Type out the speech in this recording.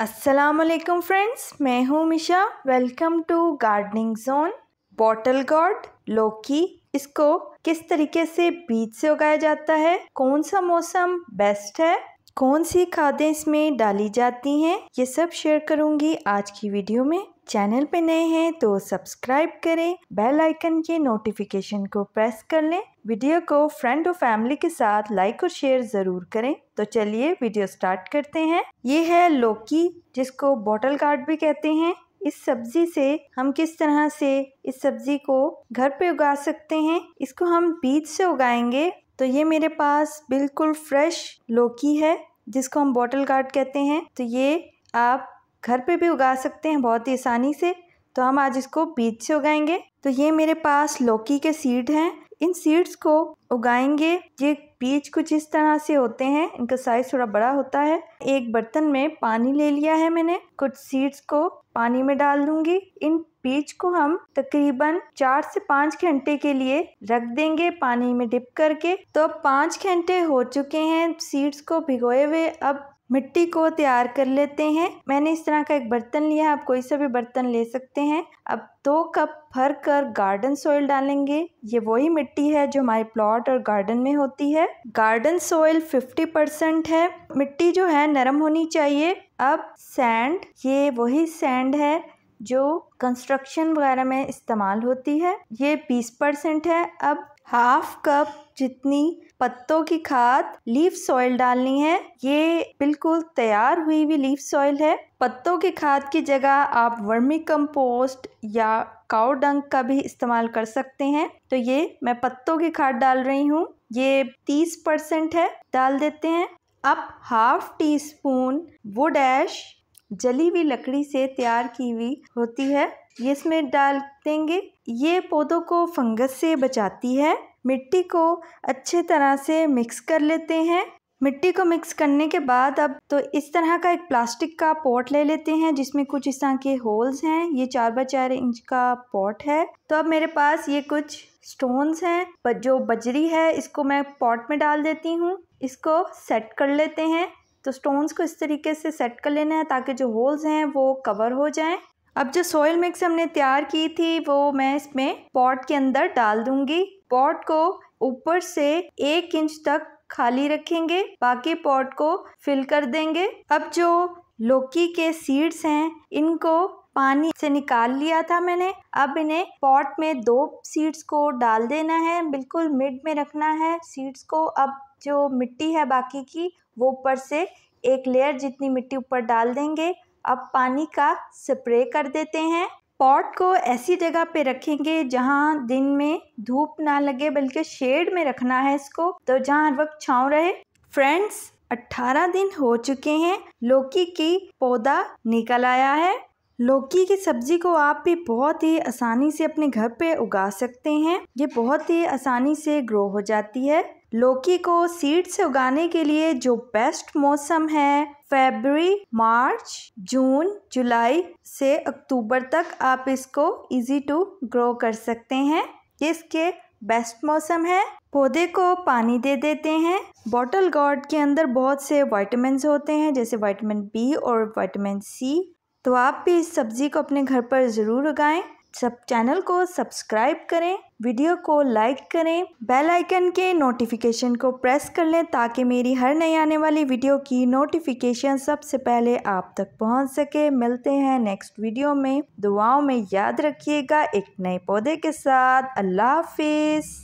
असलकम फ्रेंड्स मैं हूं Misha welcome to gardening zone bottle gourd लौकी इसको किस तरीके से बीज से उगाया जाता है कौन सा मौसम बेस्ट है कौन सी खादें इसमें डाली जाती हैं ये सब शेयर करूंगी आज की वीडियो में चैनल पे नए हैं तो सब्सक्राइब करें बेल आइकन के नोटिफिकेशन को प्रेस कर लें वीडियो को फ्रेंड और फैमिली के साथ लाइक और शेयर ज़रूर करें तो चलिए वीडियो स्टार्ट करते हैं ये है लौकी जिसको बॉटल कार्ड भी कहते हैं इस सब्जी से हम किस तरह से इस सब्जी को घर पे उगा सकते हैं इसको हम बीज से उगाएंगे तो ये मेरे पास बिल्कुल फ्रेश लौकी है जिसको हम बॉटल गार्ड कहते हैं तो ये आप घर पे भी उगा सकते हैं बहुत ही आसानी से तो हम आज इसको बीज से उगाएंगे तो ये मेरे पास लौकी के सीड हैं इन सीड्स को उगाएंगे ये बीज कुछ इस तरह से होते हैं इनका साइज थोड़ा बड़ा होता है एक बर्तन में पानी ले लिया है मैंने कुछ सीड्स को पानी में डाल दूंगी इन बीज को हम तकरीबन चार से पाँच घंटे के लिए रख देंगे पानी में डिप करके तो अब पाँच घंटे हो चुके हैं सीड्स को भिगोए हुए अब मिट्टी को तैयार कर लेते हैं मैंने इस तरह का एक बर्तन लिया आप कोई सा भी बर्तन ले सकते हैं अब दो कप भर कर गार्डन सोइल डालेंगे ये वही मिट्टी है जो हमारे प्लॉट और गार्डन में होती है गार्डन सोयल 50 परसेंट है मिट्टी जो है नरम होनी चाहिए अब सैंड ये वही सैंड है जो कंस्ट्रक्शन वगैरह में इस्तेमाल होती है ये 20 परसेंट है अब हाफ कप जितनी पत्तों की खाद लीफ सॉइल डालनी है ये बिल्कुल तैयार हुई हुई लीफ सॉइल है पत्तों की खाद की जगह आप वर्मी कंपोस्ट या काउ डंग का भी इस्तेमाल कर सकते हैं तो ये मैं पत्तों की खाद डाल रही हूँ ये तीस परसेंट है डाल देते हैं अब half teaspoon wood ash जली हुई लकड़ी से तैयार की हुई होती है ये इसमें डाल देंगे ये पौधों को फंगस से बचाती है मिट्टी को अच्छे तरह से मिक्स कर लेते हैं मिट्टी को मिक्स करने के बाद अब तो इस तरह का एक प्लास्टिक का पॉट ले लेते हैं जिसमें कुछ इस तरह के होल्स हैं ये चार बाय चार इंच का पॉट है तो अब मेरे पास ये कुछ स्टोन्स हैं जो बजरी है इसको मैं पॉट में डाल देती हूँ इसको सेट कर लेते हैं तो स्टोन्स को इस तरीके से सेट कर लेना है ताकि जो होल्स हैं वो कवर हो जाएं अब जो सॉयल मिक्स हमने तैयार की थी वो मैं इसमें पॉट के अंदर डाल दूंगी पॉट को ऊपर से एक इंच तक खाली रखेंगे बाकी पॉट को फिल कर देंगे अब जो लौकी के सीड्स हैं इनको पानी से निकाल लिया था मैंने अब इन्हें पॉट में दो सीड्स को डाल देना है बिल्कुल मिड में रखना है सीड्स को अब जो मिट्टी है बाकी की वो ऊपर से एक लेयर जितनी मिट्टी ऊपर डाल देंगे अब पानी का स्प्रे कर देते हैं पॉट को ऐसी जगह पे रखेंगे जहाँ दिन में धूप ना लगे बल्कि शेड में रखना है इसको तो जहाँ हर वक्त छाँव रहे फ्रेंड्स 18 दिन हो चुके हैं लौकी की पौधा निकल आया है लौकी की सब्जी को आप भी बहुत ही आसानी से अपने घर पे उगा सकते हैं ये बहुत ही आसानी से ग्रो हो जाती है लौकी को सीड से उगाने के लिए जो बेस्ट मौसम है फेबरी मार्च जून जुलाई से अक्टूबर तक आप इसको इजी टू ग्रो कर सकते हैं ये इसके बेस्ट मौसम है पौधे को पानी दे देते हैं बॉटल गार्ड के अंदर बहुत से वाइटमिन होते हैं जैसे वाइटामिन बी और वाइटामिन सी तो आप भी इस सब्ज़ी को अपने घर पर ज़रूर उगाएं सब चैनल को सब्सक्राइब करें वीडियो को लाइक करें बेल आइकन के नोटिफिकेशन को प्रेस कर लें ताकि मेरी हर नई आने वाली वीडियो की नोटिफिकेशन सबसे पहले आप तक पहुंच सके मिलते हैं नेक्स्ट वीडियो में दुआओं में याद रखिएगा एक नए पौधे के साथ अल्लाह हाफिज़